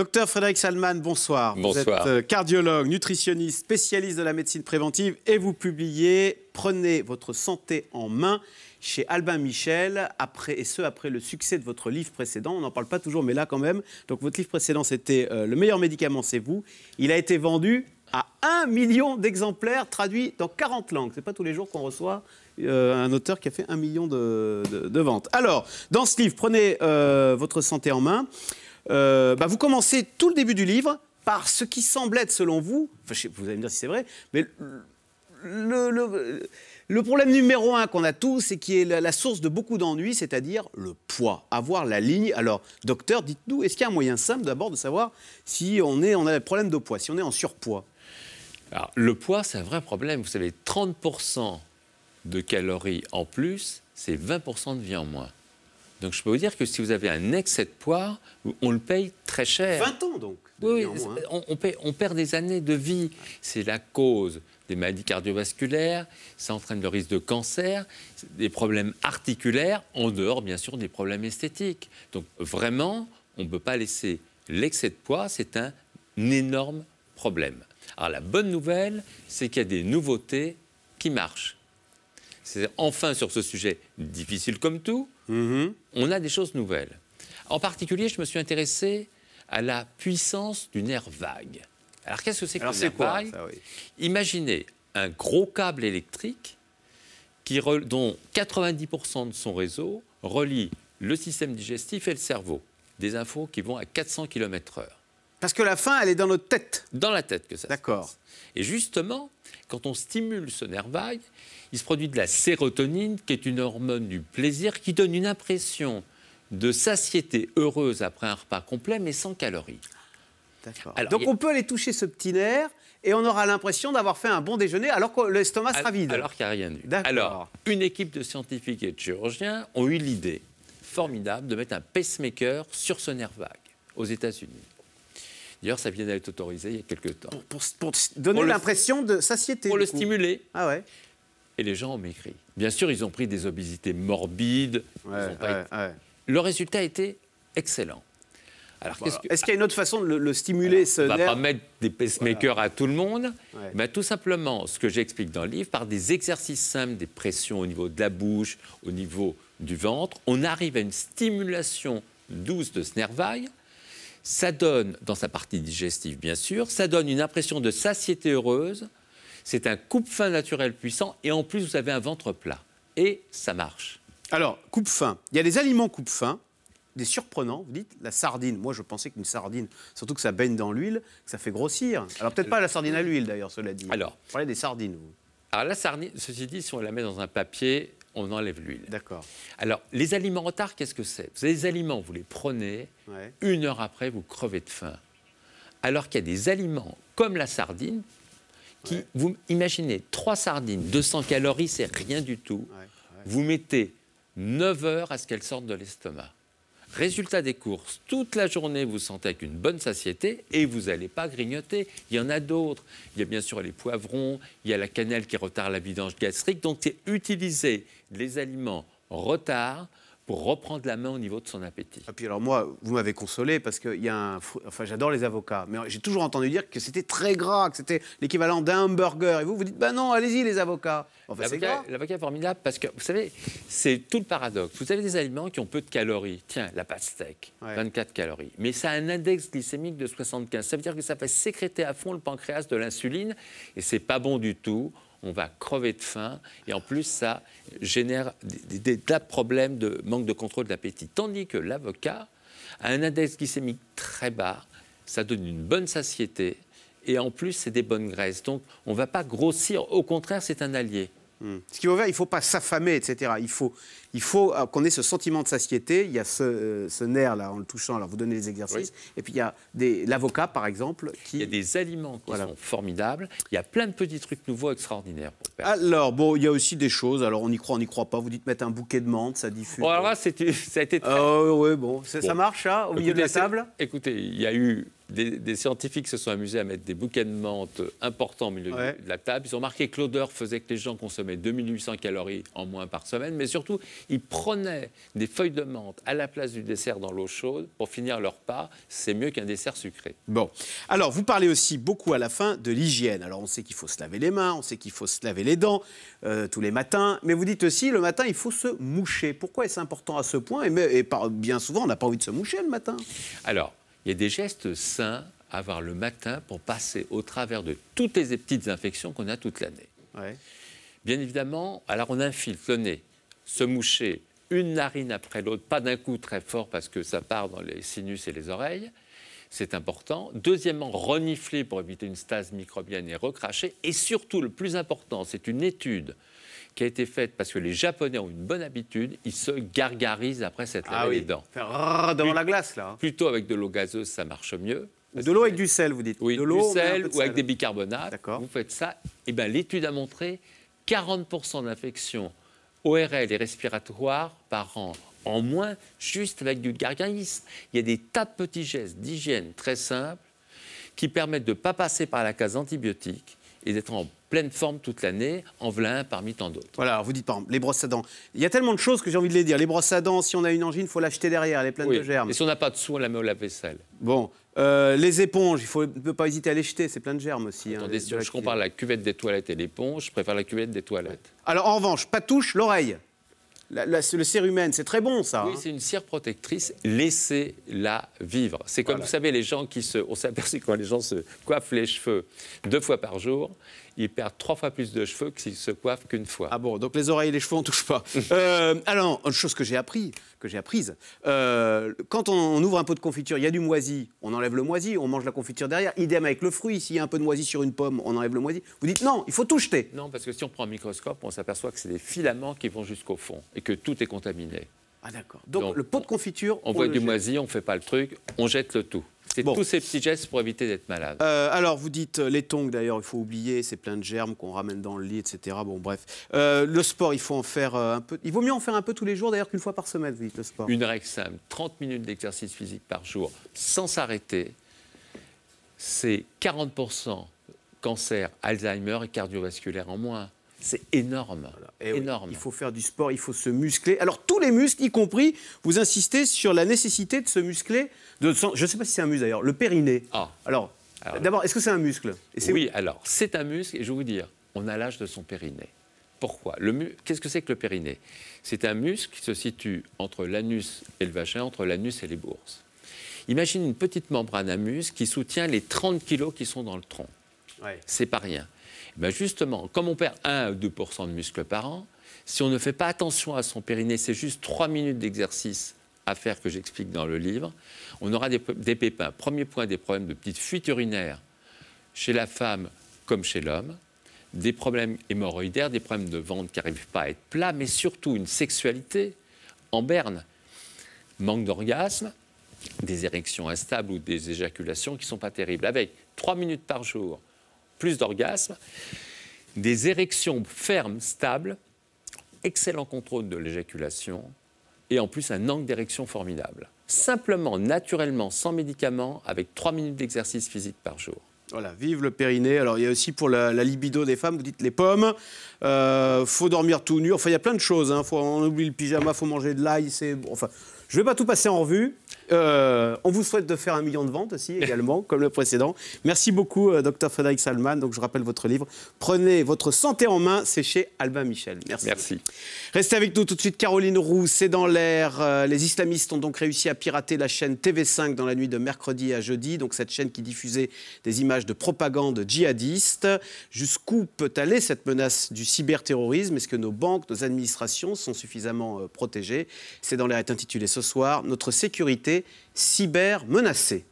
Docteur Frédéric Salman, bonsoir. Bonsoir. Vous êtes euh, cardiologue, nutritionniste, spécialiste de la médecine préventive et vous publiez Prenez votre santé en main chez Albin Michel, et ce, après le succès de votre livre précédent. On n'en parle pas toujours, mais là quand même. Donc votre livre précédent, c'était euh, Le meilleur médicament, c'est vous. Il a été vendu à 1 million d'exemplaires, traduit dans 40 langues. Ce n'est pas tous les jours qu'on reçoit euh, un auteur qui a fait un million de, ventes. Alors, dans ce livre, Prenez votre santé en main, euh, bah, vous commencez tout le début du livre par ce qui semble être, selon vous, enfin, vous allez me dire si c'est vrai, mais le, problème numéro un qu'on a tous et qui est la, source de beaucoup d'ennuis, c'est-à-dire le poids, avoir la ligne. Alors, docteur, dites-nous, est-ce qu'il y a un moyen simple d'abord de savoir si on, est, on a un problème de poids, si on est en surpoids Alors, le poids, c'est un vrai problème. Vous savez, 30% de calories en plus, c'est 20% de vie en moins. Donc je peux vous dire que si vous avez un excès de poids, on le paye très cher. 20 ans donc Oui, hein. on, on, perd des années de vie. C'est la cause des maladies cardiovasculaires, ça entraîne le risque de cancer, des problèmes articulaires, en dehors bien sûr des problèmes esthétiques. Donc vraiment, on ne peut pas laisser l'excès de poids, c'est un énorme problème. Alors la bonne nouvelle, c'est qu'il y a des nouveautés qui marchent enfin sur ce sujet difficile comme tout, mm-hmm. on a des choses nouvelles. En particulier, je me suis intéressé à la puissance du nerf vague. Alors qu'est-ce que c'est que le ça, Imaginez un gros câble électrique qui, dont 90% de son réseau relie le système digestif et le cerveau. Des infos qui vont à 400 km/h. Parce que la faim, elle est dans notre tête. Dans la tête que ça. D'accord. Et justement, quand on stimule ce nerf vague, il se produit de la sérotonine, qui est une hormone du plaisir, qui donne une impression de satiété heureuse après un repas complet, mais sans calories. D'accord. Donc on peut aller toucher ce petit nerf et on aura l'impression d'avoir fait un bon déjeuner alors que l'estomac sera vide. Alors qu'il n'y a rien eu. Alors, une équipe de scientifiques et de chirurgiens ont eu l'idée formidable de mettre un pacemaker sur ce nerf vague aux États-Unis. D'ailleurs, ça vient d'être autorisé il y a quelques temps. Pour, donner l'impression de satiété. Pour le stimuler. Ah Et les gens ont maigri. Bien sûr, ils ont pris des obésités morbides. Le résultat a été excellent. Bah, est-ce qu'il y a une autre façon de le, stimuler On ne va pas mettre des pacemakers à tout le monde. Mais tout simplement, ce que j'explique dans le livre, par des exercices simples, des pressions au niveau de la bouche, au niveau du ventre, on arrive à une stimulation douce de ce nerf ça donne, dans sa partie digestive bien sûr, ça donne une impression de satiété heureuse, c'est un coupe-faim naturel puissant, et en plus vous avez un ventre plat. Et ça marche. Alors, coupe-faim, il y a des aliments coupe-faim, des surprenants, vous dites, la sardine. Moi, je pensais qu'une sardine, surtout que ça baigne dans l'huile, que ça fait grossir. Alors, peut-être pas la sardine à l'huile, d'ailleurs, cela dit. Alors, vous parlez des sardines, Alors, ah, la sardine, ceci dit, si on la met dans un papier, on enlève l'huile. D'accord. Alors, les aliments en retard, qu'est-ce que c'est Vous Les aliments, vous les prenez, une heure après, vous crevez de faim. Alors qu'il y a des aliments comme la sardine, qui, vous imaginez, trois sardines, 200 calories, c'est rien du tout. vous mettez 9 heures à ce qu'elles sortent de l'estomac. Résultat des courses, toute la journée, vous, sentez avec une bonne satiété et vous n'allez pas grignoter. Il y en a d'autres. Il y a bien sûr les poivrons, il y a la cannelle qui retarde la vidange gastrique. Donc, c'est utiliser les aliments retard pour reprendre la main au niveau de son appétit. Et ah, puis alors moi, vous m'avez consolé parce que y a enfin j'adore les avocats, mais j'ai toujours entendu dire que c'était très gras, que c'était l'équivalent d'un hamburger. Et vous, vous dites, ben non, allez-y les avocats. Enfin, l'avocat, l'avocat est formidable parce que vous savez, c'est tout le paradoxe. Vous avez des aliments qui ont peu de calories. Tiens, la pastèque, 24 calories, mais ça a un index glycémique de 75. Ça veut dire que ça fait sécréter à fond le pancréas de l'insuline et c'est pas bon du tout on va crever de faim. Et en plus, ça génère des, des, des problèmes de manque de contrôle de l'appétit. Tandis que l'avocat a un index glycémique très bas, ça donne une bonne satiété. Et en plus, c'est des bonnes graisses. Donc, on ne va pas grossir. Au contraire, c'est un allié. Ce qui veut dire il ne faut pas s'affamer, etc. Il faut, il faut euh, qu'on ait ce sentiment de satiété. Il y a ce, euh, nerf-là, en le touchant. Alors, vous donnez les exercices. Et puis, il y a l'avocat, par exemple. Qui... Il y a des aliments qui sont formidables. Il y a plein de petits trucs nouveaux, extraordinaires. Alors, bon, il y a aussi des choses. Alors, on y croit, on n'y croit pas. Vous dites mettre un bouquet de menthe, ça diffuse. Bon, alors là, ça a été très... Ah, oui, bon. Ça marche, ça, au milieu de la table Écoutez, il y a eu des, scientifiques se sont amusés à mettre des bouquets de menthe importants au milieu de la table. Ils ont remarqué que l'odeur faisait que les gens consommaient 2800 calories en moins par semaine, mais surtout, ils prenaient des feuilles de menthe à la place du dessert dans l'eau chaude pour finir leur pas. C'est mieux qu'un dessert sucré. Bon. Alors, vous parlez aussi beaucoup à la fin de l'hygiène. Alors, on sait qu'il faut se laver les mains, on sait qu'il faut se laver les dents euh, tous les matins, mais vous dites aussi, le matin, il faut se moucher. Pourquoi est-ce important à ce point et, bien souvent, on n'a pas envie de se moucher le matin Alors, il y a des gestes sains à avoir le matin pour passer au travers de toutes les petites infections qu'on a toute l'année. Bien évidemment, alors on infiltre le nez, se moucher une narine après l'autre, pas d'un coup très fort parce que ça part dans les sinus et les oreilles. C'est important. Deuxièmement, renifler pour éviter une stase microbienne et recracher. Et surtout, le plus important, c'est une étude qui a été faite parce que les Japonais ont une bonne habitude, ils se gargarisent après cette laver ah oui. les dents. Faire devant la glace, là. Hein. Plutôt avec de l'eau gazeuse, ça marche mieux. De l'eau avec du sel, vous dites Oui, de l'eau, du sel ou avec des bicarbonates. Vous faites ça. Et eh bien l'étude a montré 40% d'infections ORL et respiratoires par an en moins, juste avec du gargarisme. Il y a des tas de petits gestes d'hygiène très simples qui permettent de ne pas passer par la case antibiotique, et d'être en pleine forme toute l'année, en voilà parmi tant d'autres. Voilà, vous dites par exemple, les brosses à dents. Il y a tellement de choses que j'ai envie de les dire. Les brosses à dents, si on a une angine, il faut l'acheter derrière, elle est pleine de germes. Et si on n'a pas de sous, on la met au lave-vaisselle. Bon, euh, les éponges, il ne peut pas hésiter à les jeter, c'est plein de germes aussi. Hein, Attendez, si je compare la cuvette des toilettes et l'éponge, je préfère la cuvette des toilettes. Alors en revanche, pas touche l'oreille. Le cire humaine, c'est très bon ça. Oui, hein. c'est une cire protectrice, laissez-la vivre. C'est comme, vous savez, les gens qui se... On s'est quand les gens se coiffent les cheveux deux fois par jour, ils perdent trois fois plus de cheveux s'ils se coiffent qu'une fois. Ah bon, donc les oreilles et les cheveux, on ne touche pas. Euh, alors, une chose que j'ai appris, que j'ai apprise, euh, quand on, on, ouvre un pot de confiture, il y a du moisi, on enlève le moisi, on mange la confiture derrière. Idem avec le fruit, s'il y a un peu de moisi sur une pomme, on enlève le moisi. Vous dites non, il faut tout jeter. Non, parce que si on prend un microscope, on s'aperçoit que c'est des filaments qui vont jusqu'au fond et que tout est contaminé. Ah d'accord. Donc, le pot de confiture. On, voit du moisi, on ne fait pas le truc, on jette le tout. C'est tous ces petits gestes pour éviter d'être malade. Euh, alors, vous dites euh, les tongs, d'ailleurs, il faut oublier, c'est plein de germes qu'on ramène dans le lit, etc. Bon, bref. Euh, le sport, il faut en faire un peu. Il vaut mieux en faire un peu tous les jours, d'ailleurs, qu'une fois par semaine, vous dites le sport. Une règle simple 30 minutes d'exercice physique par jour, sans s'arrêter. C'est 40% cancer, Alzheimer et cardiovasculaire en moins. C'est énorme. énorme. il faut faire du sport, il faut se muscler. Alors tous les muscles, y compris, vous insistez sur la nécessité de se muscler. je ne sais pas si c'est un muscle d'ailleurs, le périnée. Ah. Alors, d'abord, est-ce que c'est un muscle Oui, alors c'est un muscle et je vais vous dire, on a l'âge de son périnée. Pourquoi Qu'est-ce que c'est que le périnée C'est un muscle qui se situe entre l'anus et le vagin, entre l'anus et les bourses. Imagine une petite membrane à muscle qui soutient les 30 kilos qui sont dans le tronc. C'est pas rien. Eh ben justement, comme on perd 1 ou 2 de muscles par an, si on ne fait pas attention à son périnée, c'est juste 3 minutes d'exercice à faire que j'explique dans le livre, on aura des, pépins. Premier point, des problèmes de petites fuites urinaires chez la femme comme chez l'homme, des problèmes hémorroïdaires, des problèmes de ventre qui n'arrivent pas à être plats, mais surtout une sexualité en berne, manque d'orgasme, des érections instables ou des éjaculations qui ne sont pas terribles. Avec 3 minutes par jour plus d'orgasmes, des érections fermes, stables, excellent contrôle de l'éjaculation et en plus un angle d'érection formidable. Simplement, naturellement, sans médicaments, avec 3 minutes d'exercice physique par jour. Voilà, vive le périnée. Alors, il y a aussi pour la, libido des femmes, vous dites les pommes, euh, faut dormir tout nu. Enfin, il y a plein de choses. Hein. Faut, on oublie le pyjama, faut manger de l'ail. C'est, bon, enfin, je ne vais pas tout passer en revue. Euh, on vous souhaite de faire un million de ventes aussi, également, comme le précédent. Merci beaucoup, euh, docteur Dr Frédéric Salman. Donc, je rappelle votre livre. Prenez votre santé en main, c'est chez Albin Michel. Merci. Restez avec nous tout de suite, Caroline Roux, c'est dans l'air. Euh, les islamistes ont donc réussi à pirater la chaîne TV5 dans la nuit de mercredi à jeudi. Donc, cette chaîne qui diffusait des images de propagande djihadiste. Jusqu'où peut aller cette menace du cyberterrorisme Est-ce que nos banques, nos administrations sont suffisamment protégées C'est dans l'air est intitulé ce soir, notre sécurité cyber menacée.